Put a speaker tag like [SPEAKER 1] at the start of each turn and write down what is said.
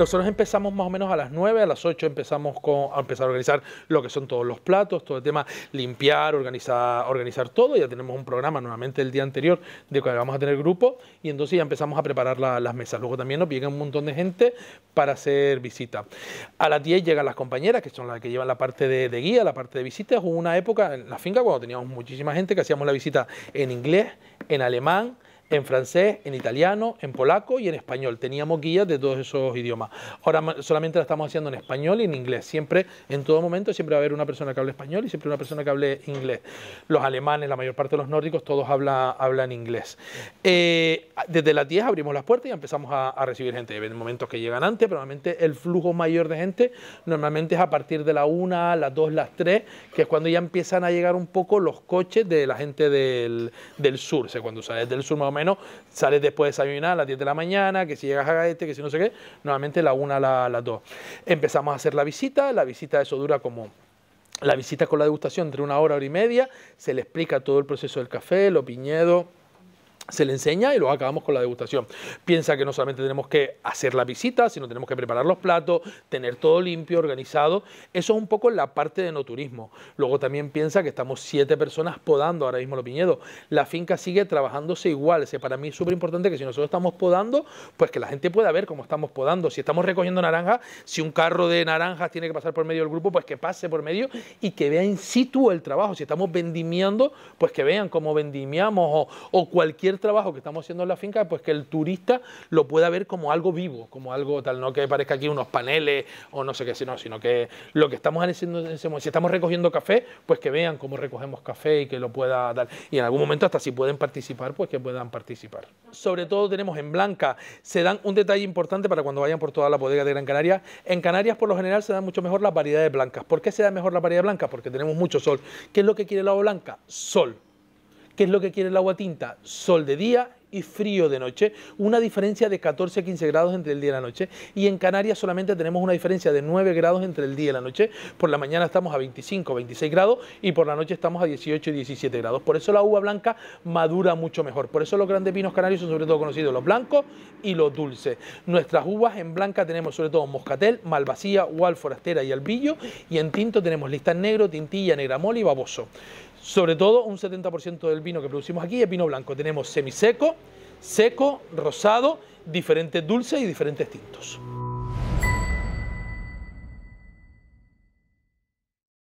[SPEAKER 1] Nosotros empezamos más o menos a las 9, a las 8 empezamos con, a empezar a organizar lo que son todos los platos, todo el tema, limpiar, organizar, organizar todo. Ya tenemos un programa nuevamente el día anterior de que vamos a tener grupo y entonces ya empezamos a preparar las mesas. Luego también nos llega un montón de gente para hacer visita. A las 10 llegan las compañeras, que son las que llevan la parte de, de guía, la parte de visitas. Hubo una época en la finca cuando teníamos muchísima gente que hacíamos la visita en inglés, en alemán, en francés, en italiano, en polaco y en español. Teníamos guías de todos esos idiomas. Ahora solamente la estamos haciendo en español y en inglés. Siempre, en todo momento, siempre va a haber una persona que hable español y siempre una persona que hable inglés. Los alemanes, la mayor parte de los nórdicos, todos hablan, hablan inglés. Eh, desde las 10 abrimos las puertas y empezamos a, recibir gente. Hay momentos que llegan antes, pero normalmente el flujo mayor de gente normalmente es a partir de la 1, las 2, las 3, que es cuando ya empiezan a llegar un poco los coches de la gente del, sur. cuando sales del sur más menos sales después de desayunar a las 10 de la mañana, que si llegas a este, que si no sé qué, nuevamente la una a la, las 2. Empezamos a hacer la visita, la visita eso dura como la visita con la degustación entre una hora, hora y media, se le explica todo el proceso del café, lo piñedo se le enseña y luego acabamos con la degustación. Piensa que no solamente tenemos que hacer la visita, sino tenemos que preparar los platos, tener todo limpio, organizado. Eso es un poco la parte de no turismo. Luego también piensa que estamos siete personas podando ahora mismo los piñedos. La finca sigue trabajándose igual. para mí es súper importante que si nosotros estamos podando, pues que la gente pueda ver cómo estamos podando. Si estamos recogiendo naranjas, si un carro de naranjas tiene que pasar por medio del grupo, pues que pase por medio y que vea in situ el trabajo. Si estamos vendimiando, pues que vean cómo vendimiamos o, o cualquier trabajo que estamos haciendo en la finca, pues que el turista lo pueda ver como algo vivo, como algo tal, no que parezca aquí unos paneles o no sé qué, sino, sino que lo que estamos haciendo en ese momento, si estamos recogiendo café, pues que vean cómo recogemos café y que lo pueda dar. Y en algún momento hasta si pueden participar, pues que puedan participar. Sobre todo tenemos en Blanca, se dan un detalle importante para cuando vayan por toda la bodega de Gran Canaria. En Canarias por lo general se dan mucho mejor las variedades blancas. ¿Por qué se da mejor la variedad blanca? Porque tenemos mucho sol. ¿Qué es lo que quiere el lado blanca? Sol. ¿Qué es lo que quiere el agua tinta? Sol de día y frío de noche, una diferencia de 14 a 15 grados entre el día y la noche, y en Canarias solamente tenemos una diferencia de 9 grados entre el día y la noche, por la mañana estamos a 25, 26 grados y por la noche estamos a 18 y 17 grados, por eso la uva blanca madura mucho mejor, por eso los grandes vinos canarios son sobre todo conocidos los blancos y los dulces. Nuestras uvas en blanca tenemos sobre todo moscatel, malvasía, wal forastera y albillo, y en tinto tenemos listán negro, tintilla, negra negramol y baboso. Sobre todo, un 70% del vino que producimos aquí es vino blanco. Tenemos semiseco, seco, rosado, diferentes dulces y diferentes tintos.